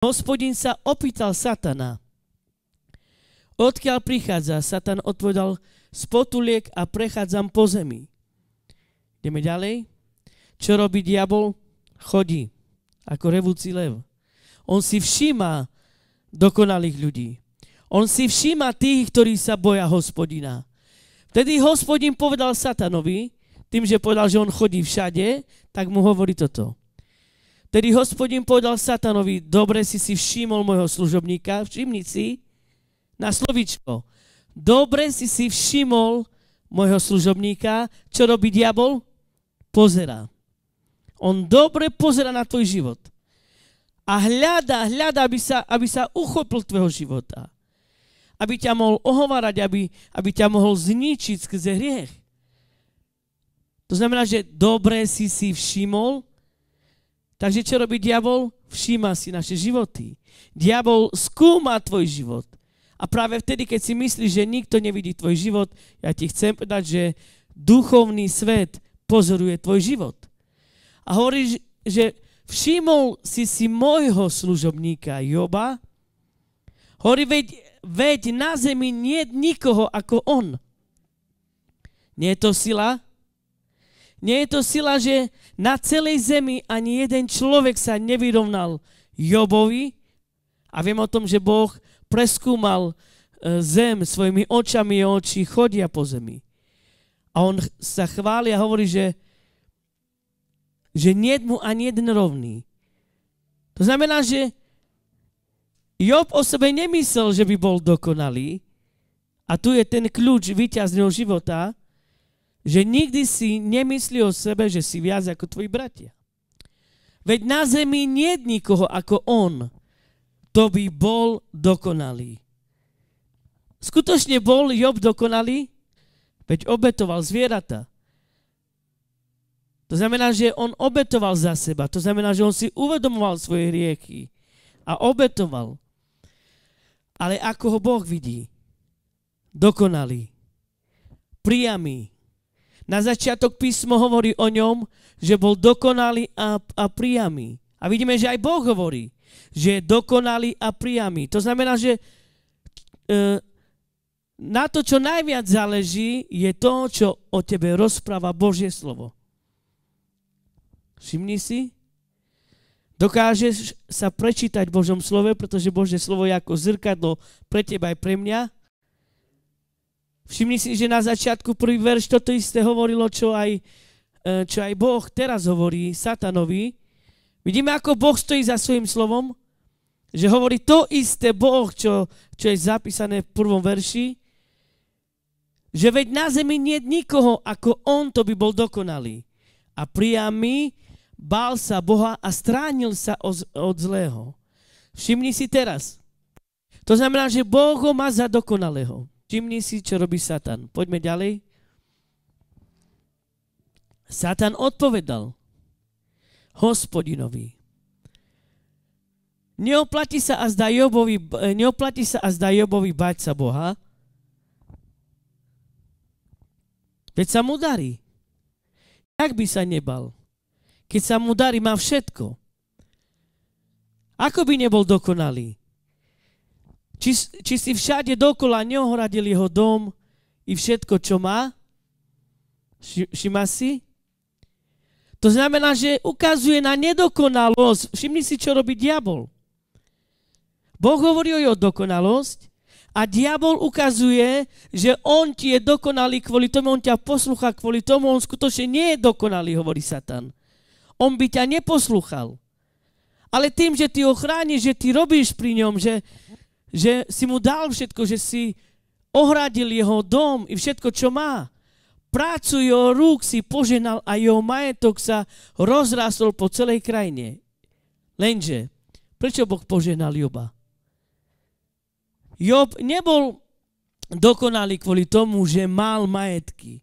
Hospodin sa opýtal Satana, odkiaľ prichádza? Satan odpovedal, z potuliek a prechádzam po zemi. Ideme ďalej. Čo robí diabol? Chodí, ako revúci lev. On si všíma dokonalých ľudí. On si všíma tých, ktorí sa boja hospodina. Vtedy hospodin povedal Satanovi, tým, že povedal, že on chodí všade, tak mu hovorí toto. Tedy hospodin povedal satanovi, dobre si si všimol môjho služobníka, všimni si, na slovičko, dobre si si všimol môjho služobníka, čo robí diabol? Pozerá. On dobre pozera na tvoj život. A hľada, hľada, aby sa, aby sa uchopil tvojho života. Aby ťa mohol ohovárať, aby, aby ťa mohol zničiť skrze hriech. To znamená, že dobre si si všimol Takže čo robí diabol? Všíma si naše životy. Diabol skúma tvoj život. A práve vtedy, keď si myslíš, že nikto nevidí tvoj život, ja ti chcem povedať, že duchovný svet pozoruje tvoj život. A hovorí, že všimol si si môjho služobníka Joba. Hovorí, veď, veď na zemi nie je nikoho ako on. Nie je to sila, nie je to sila, že na celej zemi ani jeden človek sa nevyrovnal Jobovi. A viem o tom, že Boh preskúmal e, zem svojimi očami, a oči chodia po zemi. A on sa chváli a hovorí, že, že nie je mu ani jeden rovný. To znamená, že Job o sebe nemyslel, že by bol dokonalý. A tu je ten kľúč víťazného života, že nikdy si nemyslí o sebe, že si viac ako tvoji bratia. Veď na zemi nie je nikoho ako on. To by bol dokonalý. Skutočne bol Job dokonalý? Veď obetoval zvieratá. To znamená, že on obetoval za seba. To znamená, že on si uvedomoval svoje hriechy a obetoval. Ale ako ho Boh vidí? Dokonalý, priamy, na začiatok písmo hovorí o ňom, že bol dokonalý a, a priamy. A vidíme, že aj Boh hovorí, že je dokonalý a priamy. To znamená, že e, na to, čo najviac záleží, je to, čo o tebe rozpráva Božie slovo. Všimni si, dokážeš sa prečítať v Božom slove, pretože Božie slovo je ako zrkadlo pre teba aj pre mňa Všimni si, že na začiatku prvý verš toto isté hovorilo, čo aj, e, čo aj Boh teraz hovorí Satanovi. Vidíme, ako Boh stojí za svojim slovom, že hovorí to isté Boh, čo, čo je zapísané v prvom verši, že veď na zemi nie je nikoho, ako on to by bol dokonalý. A priami bál sa Boha a stránil sa od zlého. Všimni si teraz. To znamená, že Boh ho má za dokonalého. Všimni si, čo robí Satan. Poďme ďalej. Satan odpovedal hospodinovi. Neoplatí sa a zdá Jobovi, neoplatí sa a zdá Jobovi bať sa Boha. Veď sa mu darí. Tak by sa nebal. Keď sa mu darí, má všetko. Ako by nebol dokonalý? Či, či si všade dokola neohradil jeho dom i všetko, čo má? všimá si? To znamená, že ukazuje na nedokonalosť. Všimni si, čo robí diabol. Boh hovorí o jeho dokonalosť a diabol ukazuje, že on ti je dokonalý kvôli tomu, on ťa poslucha kvôli tomu, on skutočne nie je dokonalý, hovorí Satan. On by ťa neposluchal. Ale tým, že ty ho chrániš, že ty robíš pri ňom, že, že si mu dal všetko, že si ohradil jeho dom i všetko, čo má. Prácu jeho rúk si poženal a jeho majetok sa rozrástol po celej krajine. Lenže, prečo Boh poženal Joba? Job nebol dokonalý kvôli tomu, že mal majetky.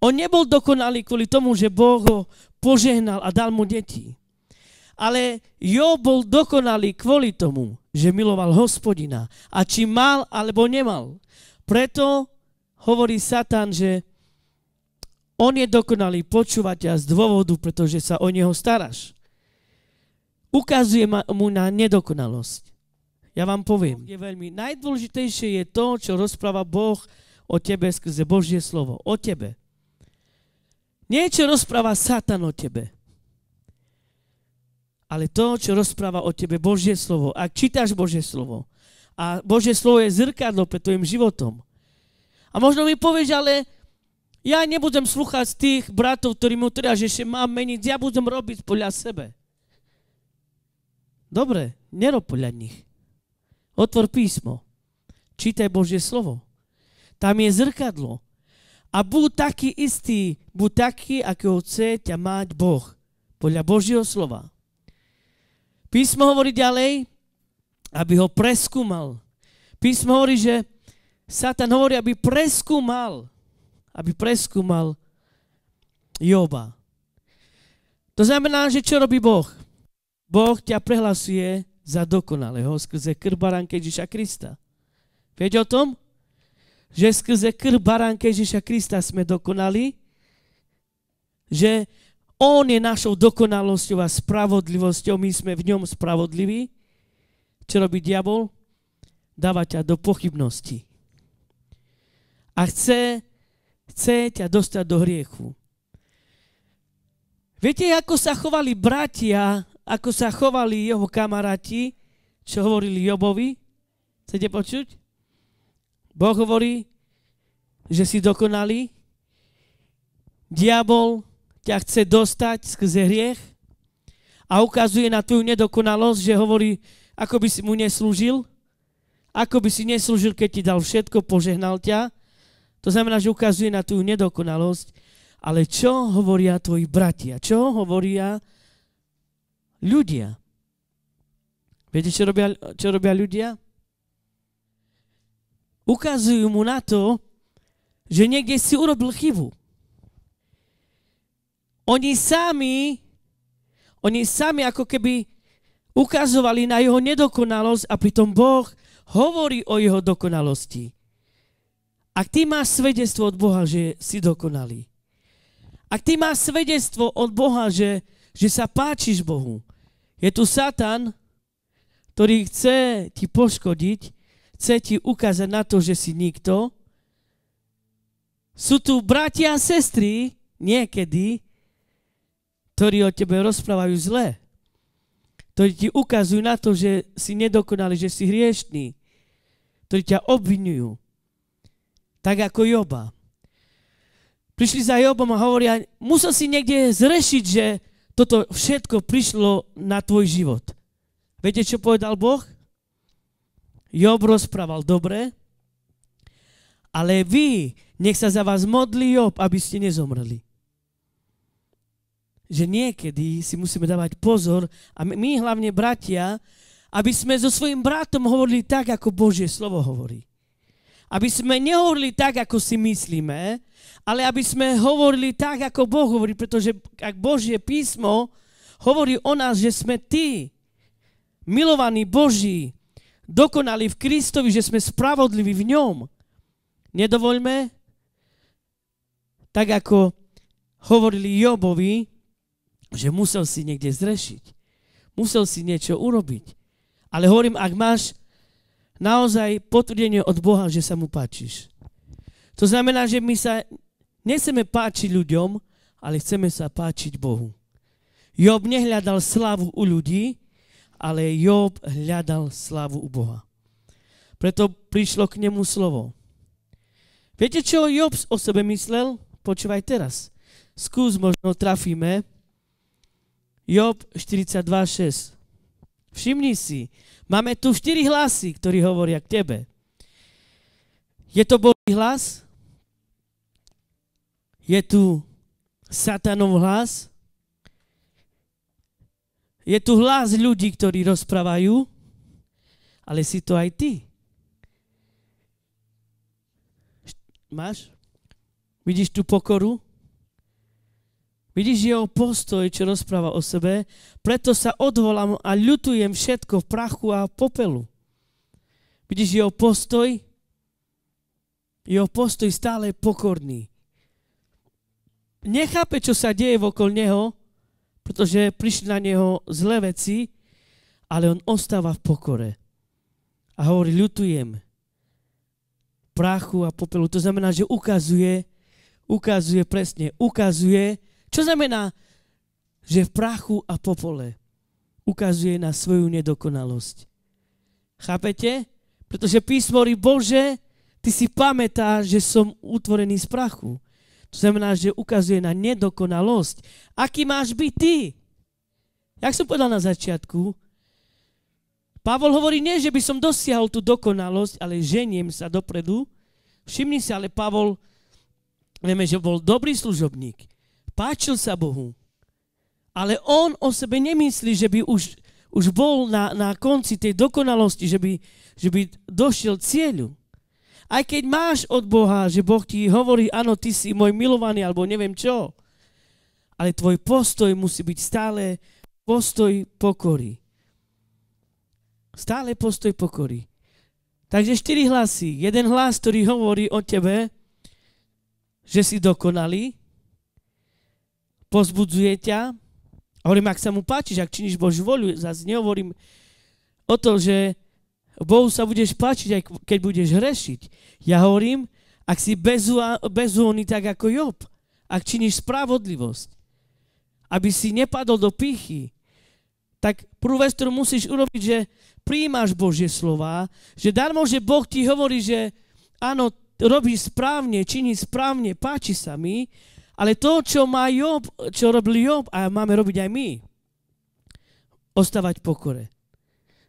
On nebol dokonalý kvôli tomu, že Boh ho požehnal a dal mu deti. Ale Job bol dokonalý kvôli tomu, že miloval hospodina. A či mal, alebo nemal. Preto hovorí Satan, že on je dokonalý, počúvať ťa z dôvodu, pretože sa o neho staráš. Ukazuje mu na nedokonalosť. Ja vám poviem. Je veľmi najdôležitejšie je to, čo rozpráva Boh o tebe skrze Božie slovo. O tebe. Niečo rozpráva Satan o tebe ale to, čo rozpráva o tebe Božie slovo. Ak čítaš Božie slovo a Božie slovo je zrkadlo pre tvojim životom. A možno mi povieš, ale ja nebudem slúchať z tých bratov, ktorí mu teda, že ešte mám meniť, ja budem robiť podľa sebe. Dobre, nerob podľa nich. Otvor písmo. Čítaj Božie slovo. Tam je zrkadlo. A buď taký istý, buď taký, akého chce ťa mať Boh. Podľa Božieho slova. Písmo hovorí ďalej, aby ho preskúmal. Písmo hovorí, že Satan hovorí, aby preskúmal, aby preskúmal Joba. To znamená, že čo robí Boh? Boh ťa prehlasuje za dokonalého skrze krv Ježiša Krista. Viete o tom? Že skrze krv baránka Ježiša Krista sme dokonali, že on je našou dokonalosťou a spravodlivosťou, my sme v ňom spravodliví. Čo robí diabol? Dáva ťa do pochybnosti. A chce, chce ťa dostať do hriechu. Viete, ako sa chovali bratia, ako sa chovali jeho kamaráti, čo hovorili Jobovi? Chcete počuť? Boh hovorí, že si dokonali. Diabol ťa chce dostať skrze hriech a ukazuje na tvoju nedokonalosť, že hovorí, ako by si mu neslúžil, ako by si neslúžil, keď ti dal všetko, požehnal ťa. To znamená, že ukazuje na tvoju nedokonalosť, ale čo hovoria tvoji bratia? Čo hovoria ľudia? Viete, čo robia, čo robia ľudia? Ukazujú mu na to, že niekde si urobil chybu oni sami, oni sami ako keby ukazovali na jeho nedokonalosť a pritom Boh hovorí o jeho dokonalosti. Ak ty máš svedectvo od Boha, že si dokonalý, ak ty máš svedectvo od Boha, že, že sa páčiš Bohu, je tu Satan, ktorý chce ti poškodiť, chce ti ukázať na to, že si nikto. Sú tu bratia a sestry niekedy, ktorí o tebe rozprávajú zle. ktorí ti ukazujú na to, že si nedokonalý, že si hriešný, ktorí ťa obvinujú, tak ako Joba. Prišli za Jobom a hovoria, musel si niekde zrešiť, že toto všetko prišlo na tvoj život. Viete, čo povedal Boh? Job rozprával dobre, ale vy, nech sa za vás modlí Job, aby ste nezomreli že niekedy si musíme dávať pozor a my hlavne bratia, aby sme so svojím bratom hovorili tak, ako Božie slovo hovorí. Aby sme nehovorili tak, ako si myslíme, ale aby sme hovorili tak, ako Boh hovorí, pretože ak Božie písmo hovorí o nás, že sme ty, milovaní Boží, dokonali v Kristovi, že sme spravodliví v ňom. Nedovoľme, tak ako hovorili Jobovi, že musel si niekde zrešiť. Musel si niečo urobiť. Ale hovorím, ak máš naozaj potvrdenie od Boha, že sa mu páčiš. To znamená, že my sa nechceme páčiť ľuďom, ale chceme sa páčiť Bohu. Job nehľadal slavu u ľudí, ale Job hľadal slavu u Boha. Preto prišlo k nemu slovo. Viete, čo Job o sebe myslel? Počúvaj teraz. Skús, možno trafíme Job 42.6. Všimni si, máme tu štyri hlasy, ktorí hovoria k tebe. Je to Boží hlas? Je tu satanov hlas? Je tu hlas ľudí, ktorí rozprávajú, ale si to aj ty. Máš? Vidíš tú pokoru? Vidíš jeho postoj, čo rozpráva o sebe, preto sa odvolám a ľutujem všetko v prachu a popelu. Vidíš jeho postoj? Jeho postoj stále je pokorný. Nechápe, čo sa deje okolo neho, pretože prišli na neho zlé veci, ale on ostáva v pokore. A hovorí, ľutujem prachu a popelu. To znamená, že ukazuje, ukazuje presne, ukazuje, čo znamená, že v prachu a popole ukazuje na svoju nedokonalosť. Chápete? Pretože písmo Bože, ty si pamätáš, že som utvorený z prachu. To znamená, že ukazuje na nedokonalosť. Aký máš byť ty? Jak som povedal na začiatku, Pavol hovorí, nie, že by som dosiahol tú dokonalosť, ale ženiem sa dopredu. Všimni si, ale Pavol, vieme, že bol dobrý služobník páčil sa Bohu. Ale on o sebe nemyslí, že by už, už bol na, na konci tej dokonalosti, že by, že by došiel cieľu. Aj keď máš od Boha, že Boh ti hovorí, áno, ty si môj milovaný, alebo neviem čo, ale tvoj postoj musí byť stále postoj pokory. Stále postoj pokory. Takže štyri hlasy. Jeden hlas, ktorý hovorí o tebe, že si dokonalý, pozbudzuje ťa. A hovorím, ak sa mu páčiš, ak činíš Božiu voľu, zase nehovorím o to, že Bohu sa budeš páčiť, aj keď budeš hrešiť. Ja hovorím, ak si bezúhonný tak ako Job, ak činíš spravodlivosť, aby si nepadol do pichy, tak prvú vec, ktorú musíš urobiť, že príjmaš Božie slova, že darmo, že Boh ti hovorí, že áno, robíš správne, činíš správne, páči sa mi, ale to, čo má Job, čo robil Job a máme robiť aj my, ostávať pokore.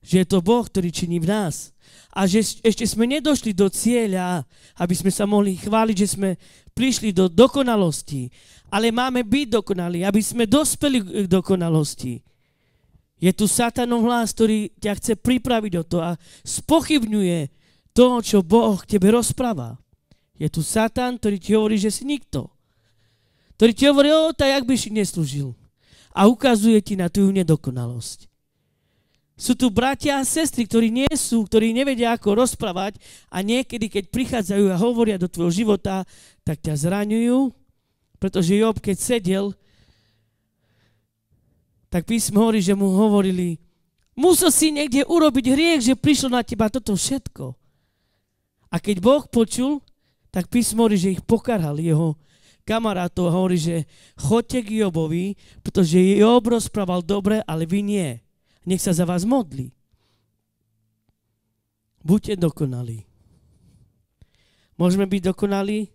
Že je to Boh, ktorý činí v nás. A že ešte sme nedošli do cieľa, aby sme sa mohli chváliť, že sme prišli do dokonalosti. Ale máme byť dokonalí, aby sme dospeli k dokonalosti. Je tu satanov hlas, ktorý ťa chce pripraviť o to a spochybňuje to, čo Boh k tebe rozpráva. Je tu satan, ktorý ti hovorí, že si nikto ktorý ti hovorí, o, tak jak by si neslúžil. A ukazuje ti na tú nedokonalosť. Sú tu bratia a sestry, ktorí nie sú, ktorí nevedia, ako rozprávať a niekedy, keď prichádzajú a hovoria do tvojho života, tak ťa zraňujú, pretože Job, keď sedel, tak písmo hovorí, že mu hovorili, musel si niekde urobiť hriech, že prišlo na teba toto všetko. A keď Boh počul, tak písmo hovorí, že ich pokarhal jeho kamarátov a hovorí, že chodte k Jobovi, pretože Job rozprával dobre, ale vy nie. Nech sa za vás modli. Buďte dokonalí. Môžeme byť dokonalí?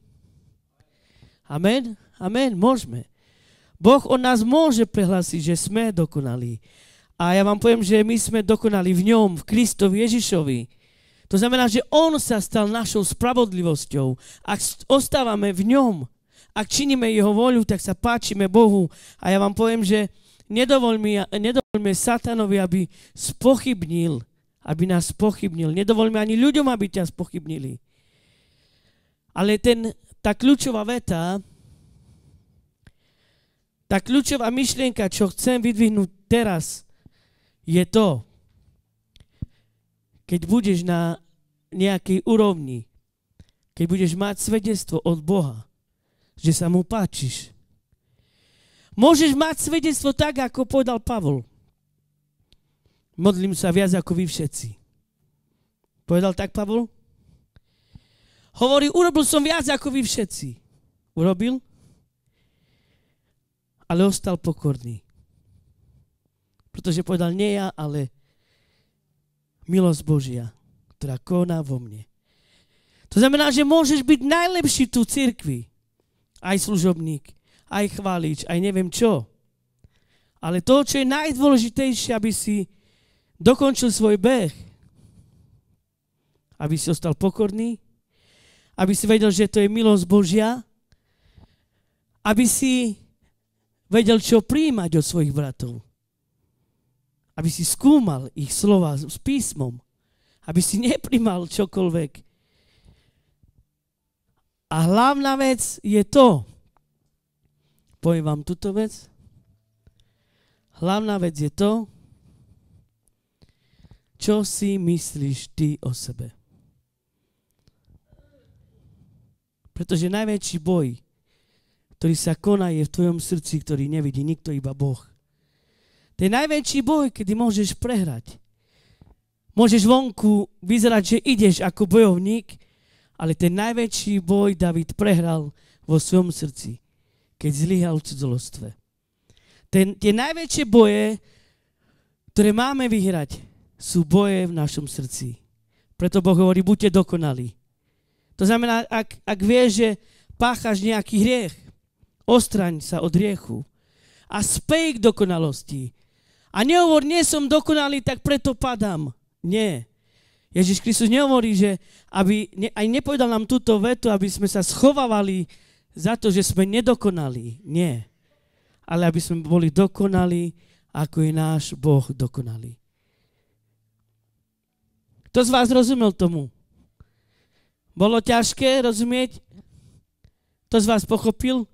Amen? Amen, môžeme. Boh o nás môže prehlásiť, že sme dokonalí. A ja vám poviem, že my sme dokonali v ňom, v Kristovi Ježišovi. To znamená, že On sa stal našou spravodlivosťou. Ak ostávame v ňom, ak činíme jeho voľu, tak sa páčime Bohu. A ja vám poviem, že nedovolme, nedovolme satanovi, aby spochybnil, aby nás spochybnil. Nedovolme ani ľuďom, aby ťa spochybnili. Ale ten, tá kľúčová veta, tá kľúčová myšlienka, čo chcem vydvihnúť teraz, je to, keď budeš na nejakej úrovni, keď budeš mať svedectvo od Boha, že sa mu páčiš. Môžeš mať svedectvo tak, ako povedal Pavol. Modlím sa viac ako vy všetci. Povedal tak Pavol? Hovorí, urobil som viac ako vy všetci. Urobil? Ale ostal pokorný. Pretože povedal, nie ja, ale milosť Božia, ktorá koná vo mne. To znamená, že môžeš byť najlepší tu cirkvi aj služobník, aj chválič, aj neviem čo. Ale to, čo je najdôležitejšie, aby si dokončil svoj beh, aby si ostal pokorný, aby si vedel, že to je milosť Božia, aby si vedel, čo príjmať od svojich bratov, aby si skúmal ich slova s písmom, aby si neprimal čokoľvek, a hlavná vec je to, poviem vám túto vec, hlavná vec je to, čo si myslíš ty o sebe. Pretože najväčší boj, ktorý sa koná, je v tvojom srdci, ktorý nevidí nikto, iba Boh. To je najväčší boj, kedy môžeš prehrať. Môžeš vonku vyzerať, že ideš ako bojovník, ale ten najväčší boj David prehral vo svojom srdci, keď zlyhal v cudzolostve. Ten, tie najväčšie boje, ktoré máme vyhrať, sú boje v našom srdci. Preto Boh hovorí, buďte dokonalí. To znamená, ak, ak vieš, že páchaš nejaký hriech, ostraň sa od hriechu a spej k dokonalosti. A nehovor, nie som dokonalý, tak preto padám. Nie. Ježiš Kristus nehovorí, že aby, ne, aj nepovedal nám túto vetu, aby sme sa schovávali za to, že sme nedokonali. Nie. Ale aby sme boli dokonali, ako je náš Boh dokonalý. Kto z vás rozumel tomu? Bolo ťažké rozumieť? Kto z vás pochopil?